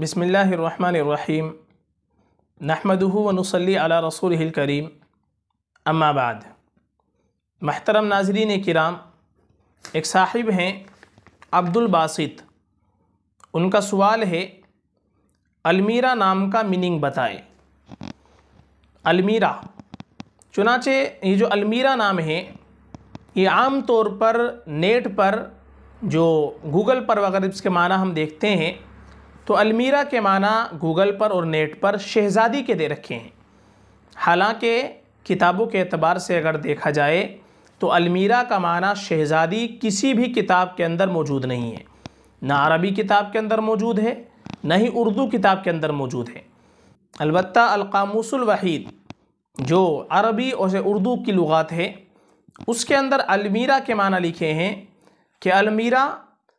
बसमीम नहमदहू वनसली अला रसूल करीम अम्माबाद महतरम नाजरीन किराम एक साहिब हैं अब्दुल बासित उनका सवाल है अलमीरा नाम का मीनिंग बताएं अलमीरा चुनाचे ये जो अलमीरा नाम है ये आम तौर पर नेट पर जो गूगल पर वगैरह इसके माना हम देखते हैं तो अलमीरा के माना गूगल पर और नेट पर शहज़ादी के दे रखे हैं हालांकि किताबों के अतबार से अगर देखा जाए तो अलमीरा का माना शहज़ादी किसी भी किताब के अंदर मौजूद नहीं है ना अरबी किताब के अंदर मौजूद है ना ही उर्दू किताब के अंदर मौजूद है अलबत् अलकामूसल वहीद जो अरबी और उर्दू की लुगात है उसके अंदर अलमीरा के माना लिखे हैं कि अलमीरा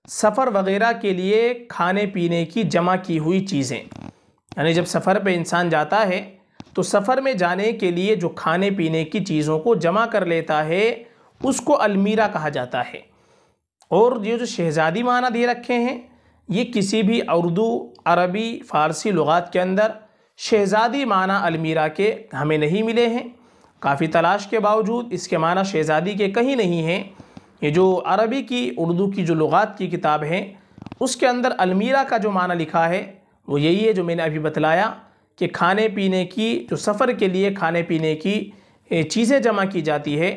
सफ़र वगैरह के लिए खाने पीने की जमा की हुई चीज़ें यानी जब सफ़र पे इंसान जाता है तो सफ़र में जाने के लिए जो खाने पीने की चीज़ों को जमा कर लेता है उसको अलमीरा कहा जाता है और ये जो शहज़ादी माना दे रखे हैं ये किसी भी उर्दू अरबी फ़ारसी लगात के अंदर शहज़ादी माना अलमीरा के हमें नहीं मिले हैं काफ़ी तलाश के बावजूद इसके माना शहज़ादी के कहीं नहीं हैं ये जो अरबी की उर्दू की जो लुगात की किताब है उसके अंदर अलमीरा का जो माना लिखा है वो यही है जो मैंने अभी बतलाया कि खाने पीने की जो सफ़र के लिए खाने पीने की चीज़ें जमा की जाती है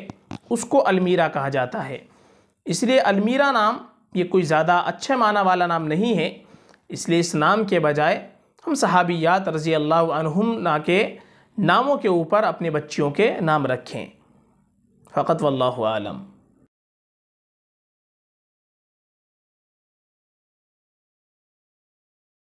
उसको अलमीरा कहा जाता है इसलिए अलमीरा नाम ये कोई ज़्यादा अच्छे माना वाला नाम नहीं है इसलिए इस नाम के बजाय हम सहाबियात रज़ी अल्लाह ना के नामों के ऊपर अपने बच्चियों के नाम रखें फ़कत वल्लम